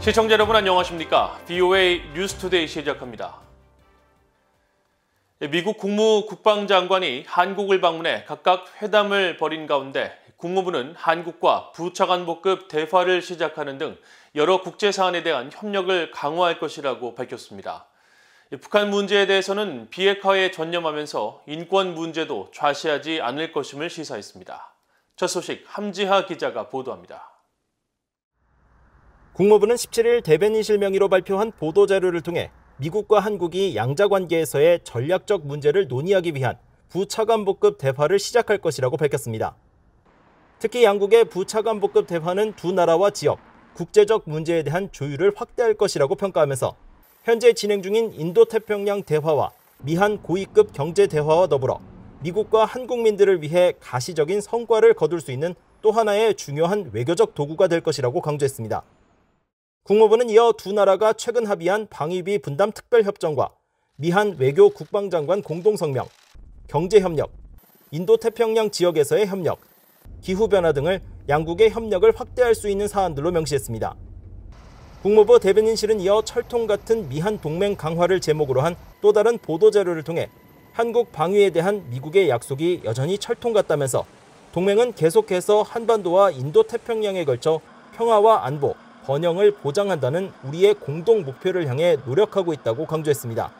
시청자 여러분 안녕하십니까? BOA 뉴스투데이 시작합니다. 예, 미국 국무국방장관이 한국을 방문해 각각 회담을 벌인 가운데 국무부는 한국과 부차관복급 대화를 시작하는 등 여러 국제 사안에 대한 협력을 강화할 것이라고 밝혔습니다. 예, 북한 문제에 대해서는 비핵화에 전념하면서 인권 문제도 좌시하지 않을 것임을 시사했습니다. 첫 소식 함지하 기자가 보도합니다. 국무부는 17일 대변인실 명의로 발표한 보도자료를 통해 미국과 한국이 양자 관계에서의 전략적 문제를 논의하기 위한 부차관보급 대화를 시작할 것이라고 밝혔습니다. 특히 양국의 부차관보급 대화는 두 나라와 지역, 국제적 문제에 대한 조율을 확대할 것이라고 평가하면서 현재 진행 중인 인도태평양 대화와 미한 고위급 경제 대화와 더불어 미국과 한국민들을 위해 가시적인 성과를 거둘 수 있는 또 하나의 중요한 외교적 도구가 될 것이라고 강조했습니다. 국무부는 이어 두 나라가 최근 합의한 방위비 분담 특별협정과 미한 외교 국방장관 공동성명, 경제협력, 인도태평양 지역에서의 협력, 기후변화 등을 양국의 협력을 확대할 수 있는 사안들로 명시했습니다. 국무부 대변인실은 이어 철통 같은 미한 동맹 강화를 제목으로 한 또 다른 보도자료를 통해 한국 방위에 대한 미국의 약속이 여전히 철통 같다면서 동맹은 계속해서 한반도와 인도태평양에 걸쳐 평화와 안보, 번영을 보장한다는 우리의 공동 목표를 향해 노력하고 있다고 강조했습니다.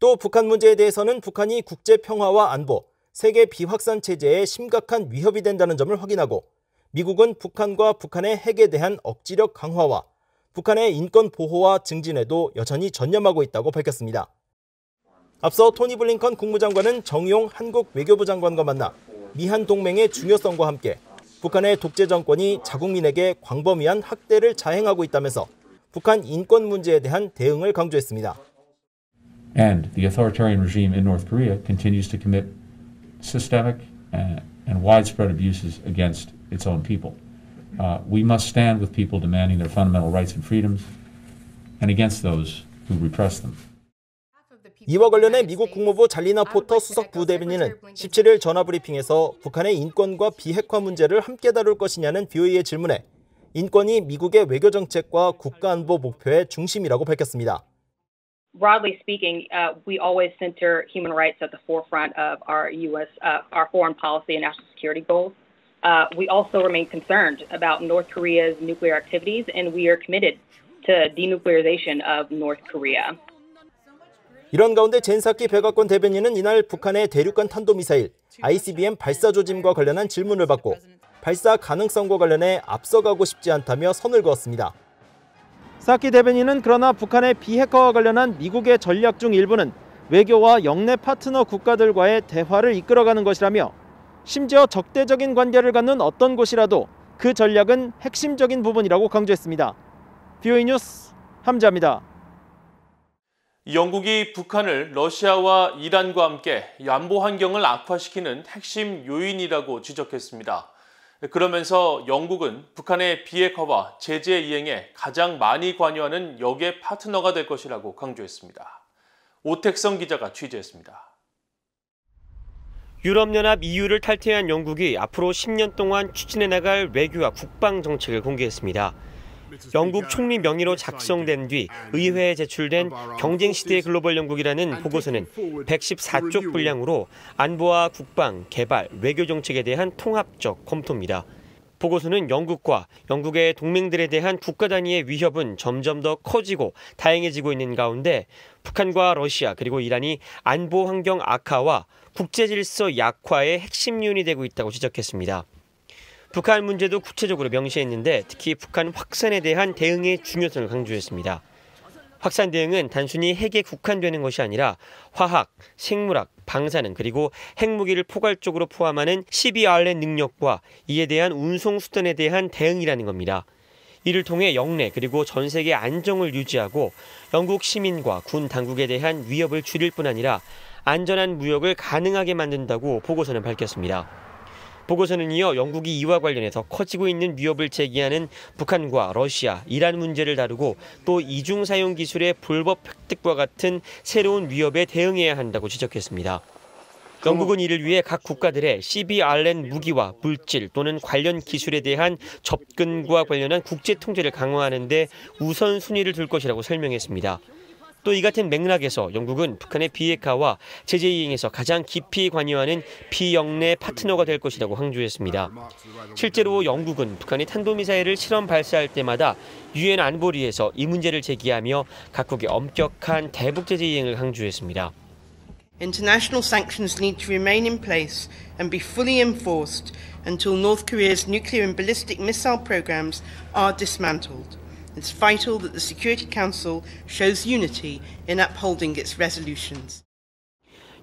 또 북한 문제에 대해서는 북한이 국제 평화와 안보, 세계 비확산 체제에 심각한 위협이 된다는 점을 확인하고 미국은 북한과 북한의 핵에 대한 억지력 강화와 북한의 인권 보호와 증진에도 여전히 전념하고 있다고 밝혔습니다. 앞서 토니 블링컨 국무장관은 정용 한국 외교부 장관과 만나 미한 동맹의 중요성과 함께 북한의 독재 정권이 자국민에게 광범위한 학대를 자행하고 있다면서 북한 인권 문제에 대한 대응을 강조했습니다. And the authoritarian regime in North Korea continues to commit systemic uh, and widespread abuses against its own people. Uh, we must stand with people demanding their fundamental rights and freedoms and against those who repress them. 이와 관련해 미국 국무부 잘리나 포터 수석 부대변인은 17일 전화브리핑에서 북한의 인권과 비핵화 문제를 함께 다룰 것이냐는 뷰의의 질문에 인권이 미국의 외교 정책과 국가 안보 목표의 중심이라고 밝혔습니다. Broadly speaking, uh, we always center human rights at the forefront of our U.S. Uh, our foreign policy and national security goals. Uh, we also remain concerned about North Korea's nuclear activities, and we are committed to denuclearization of North Korea. 이런 가운데 젠사키 백악관 대변인은 이날 북한의 대륙간 탄도미사일 ICBM 발사 조짐과 관련한 질문을 받고 발사 가능성과 관련해 앞서가고 싶지 않다며 선을 그었습니다. 사키 대변인은 그러나 북한의 비핵화와 관련한 미국의 전략 중 일부는 외교와 영내 파트너 국가들과의 대화를 이끌어가는 것이라며 심지어 적대적인 관계를 갖는 어떤 곳이라도 그 전략은 핵심적인 부분이라고 강조했습니다. 비오이 뉴스 함자입니다. 영국이 북한을 러시아와 이란과 함께 안보 환경을 악화시키는 핵심 요인이라고 지적했습니다. 그러면서 영국은 북한의 비핵화와 제재 이행에 가장 많이 관여하는 역의 파트너가 될 것이라고 강조했습니다. 오택성 기자가 취재했습니다. 유럽연합 EU를 탈퇴한 영국이 앞으로 10년 동안 추진해 나갈 외교와 국방 정책을 공개했습니다. 영국 총리 명의로 작성된 뒤 의회에 제출된 경쟁 시대의 글로벌 영국이라는 보고서는 114쪽 분량으로 안보와 국방, 개발, 외교 정책에 대한 통합적 검토입니다. 보고서는 영국과 영국의 동맹들에 대한 국가 단위의 위협은 점점 더 커지고 다양해지고 있는 가운데 북한과 러시아 그리고 이란이 안보 환경 악화와 국제 질서 약화의 핵심 요인이 되고 있다고 지적했습니다. 북한 문제도 구체적으로 명시했는데 특히 북한 확산에 대한 대응의 중요성을 강조했습니다. 확산 대응은 단순히 핵에 국한되는 것이 아니라 화학, 생물학, 방사능 그리고 핵무기를 포괄적으로 포함하는 1 2 r n 능력과 이에 대한 운송 수단에 대한 대응이라는 겁니다. 이를 통해 영내 그리고 전 세계 안정을 유지하고 영국 시민과 군 당국에 대한 위협을 줄일 뿐 아니라 안전한 무역을 가능하게 만든다고 보고서는 밝혔습니다. 보고서는 이어 영국이 이와 관련해서 커지고 있는 위협을 제기하는 북한과 러시아, 이란 문제를 다루고 또 이중 사용 기술의 불법 획득과 같은 새로운 위협에 대응해야 한다고 지적했습니다. 영국은 이를 위해 각 국가들의 CBRN 무기와 물질 또는 관련 기술에 대한 접근과 관련한 국제 통제를 강화하는 데 우선순위를 둘 것이라고 설명했습니다. 또이 같은 맥락에서 영국은 북한의 비핵화와 제재 이행에서 가장 깊이 관여하는 비영내 파트너가 될 것이라고 항주했습니다. 실제로 영국은 북한이 탄도미사일을 실험 발사할 때마다 유엔 안보리에서 이 문제를 제기하며 각국의 엄격한 대북 제재 이행을 항주했습니다. International sanctions need to remain in place and be fully enforced until North Korea's nuclear and ballistic missile programs are dismantled. It's vital that the Security Council shows unity in upholding its resolutions.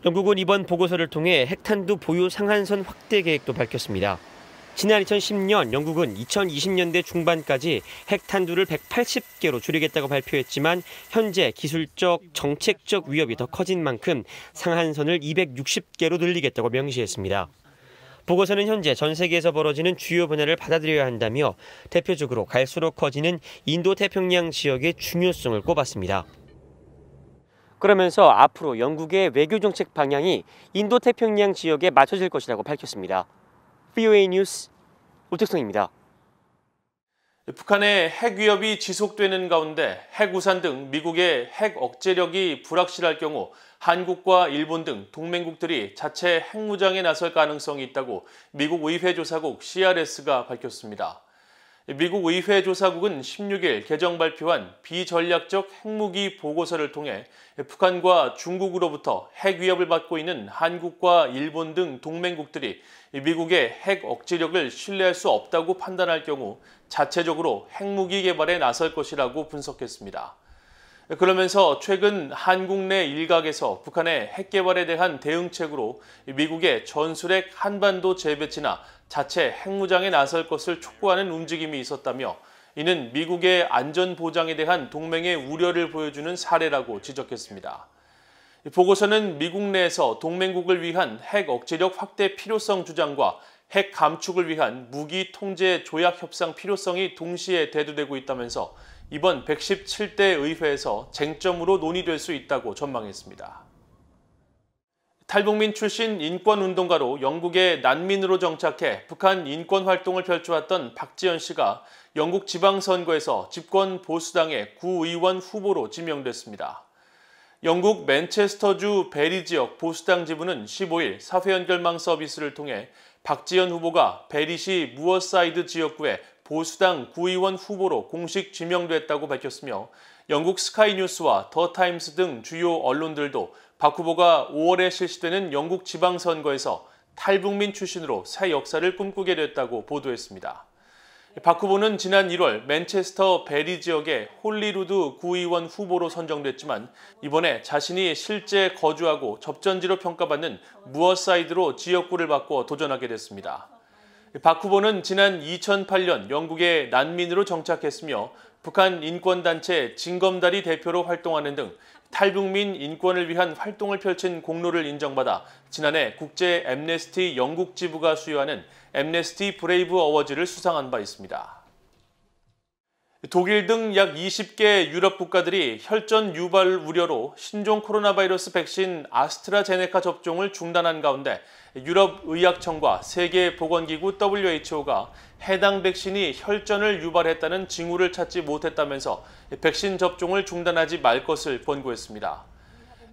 영국은 이번 보고서를 통해 핵탄두 보유 상한선 확대 계획도 밝혔습니다. 지난 2010년 영국은 2020년대 중반까지 핵탄두를 180개로 줄이겠다고 발표했지만 현재 기술적, 정책적 위협이 더 커진 만큼 상한선을 260개로 늘리겠다고 명시했습니다. 보고서는 현재 전 세계에서 벌어지는 주요 분야를 받아들여야 한다며 대표적으로 갈수록 커지는 인도태평양 지역의 중요성을 꼽았습니다. 그러면서 앞으로 영국의 외교정책 방향이 인도태평양 지역에 맞춰질 것이라고 밝혔습니다. VOA 뉴스 오택성입니다. 북한의 핵 위협이 지속되는 가운데 핵우산 등 미국의 핵 억제력이 불확실할 경우 한국과 일본 등 동맹국들이 자체 핵무장에 나설 가능성이 있다고 미국 의회조사국 CRS가 밝혔습니다. 미국 의회 조사국은 16일 개정 발표한 비전략적 핵무기 보고서를 통해 북한과 중국으로부터 핵 위협을 받고 있는 한국과 일본 등 동맹국들이 미국의 핵 억지력을 신뢰할 수 없다고 판단할 경우 자체적으로 핵무기 개발에 나설 것이라고 분석했습니다. 그러면서 최근 한국 내 일각에서 북한의 핵 개발에 대한 대응책으로 미국의 전술핵 한반도 재배치나 자체 핵무장에 나설 것을 촉구하는 움직임이 있었다며 이는 미국의 안전 보장에 대한 동맹의 우려를 보여주는 사례라고 지적했습니다. 보고서는 미국 내에서 동맹국을 위한 핵 억제력 확대 필요성 주장과 핵 감축을 위한 무기 통제 조약 협상 필요성이 동시에 대두되고 있다면서 이번 117대 의회에서 쟁점으로 논의될 수 있다고 전망했습니다. 탈북민 출신 인권운동가로 영국에 난민으로 정착해 북한 인권활동을 펼쳐왔던 박지현 씨가 영국 지방선거에서 집권 보수당의 구의원 후보로 지명됐습니다. 영국 맨체스터주 베리 지역 보수당 지부는 15일 사회연결망 서비스를 통해 박지현 후보가 베리시 무어사이드 지역구에 보수당 구의원 후보로 공식 지명됐다고 밝혔으며 영국 스카이뉴스와 더 타임스 등 주요 언론들도 박 후보가 5월에 실시되는 영국 지방선거에서 탈북민 출신으로 새 역사를 꿈꾸게 됐다고 보도했습니다. 박 후보는 지난 1월 맨체스터 베리 지역의 홀리루드 구의원 후보로 선정됐지만 이번에 자신이 실제 거주하고 접전지로 평가받는 무어사이드로 지역구를 바꿔 도전하게 됐습니다. 박 후보는 지난 2008년 영국에 난민으로 정착했으며 북한 인권단체 진검다리 대표로 활동하는 등 탈북민 인권을 위한 활동을 펼친 공로를 인정받아 지난해 국제 엠네스티 영국 지부가 수여하는 엠네스티 브레이브 어워즈를 수상한 바 있습니다. 독일 등 약 20개 유럽 국가들이 혈전 유발 우려로 신종 코로나 바이러스 백신 아스트라제네카 접종을 중단한 가운데 유럽의약청과 세계보건기구 WHO가 해당 백신이 혈전을 유발했다는 징후를 찾지 못했다면서 백신 접종을 중단하지 말 것을 권고했습니다.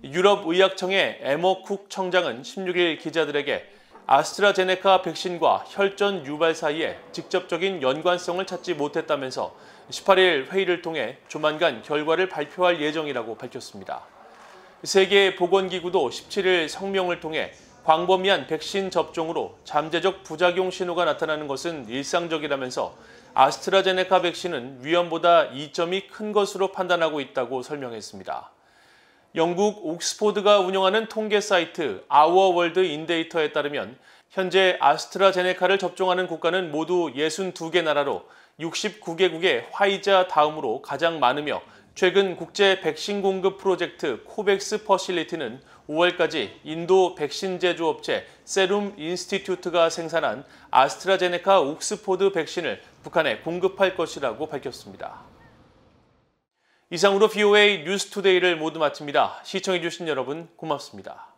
유럽의약청의 에머쿡 청장은 16일 기자들에게 아스트라제네카 백신과 혈전 유발 사이에 직접적인 연관성을 찾지 못했다면서 18일 회의를 통해 조만간 결과를 발표할 예정이라고 밝혔습니다. 세계보건기구도 17일 성명을 통해 광범위한 백신 접종으로 잠재적 부작용 신호가 나타나는 것은 일상적이라면서 아스트라제네카 백신은 위험보다 이점이 큰 것으로 판단하고 있다고 설명했습니다. 영국 옥스포드가 운영하는 통계 사이트 아워월드 인데이터에 따르면 현재 아스트라제네카를 접종하는 국가는 모두 62개 나라로 69개국의 화이자 다음으로 가장 많으며 최근 국제 백신 공급 프로젝트 코백스 퍼실리티는 5월까지 인도 백신 제조업체 세룸 인스티튜트가 생산한 아스트라제네카 옥스포드 백신을 북한에 공급할 것이라고 밝혔습니다. 이상으로 v o a 뉴스투데이를 모두 마칩니다. 시청해주신 여러분 고맙습니다.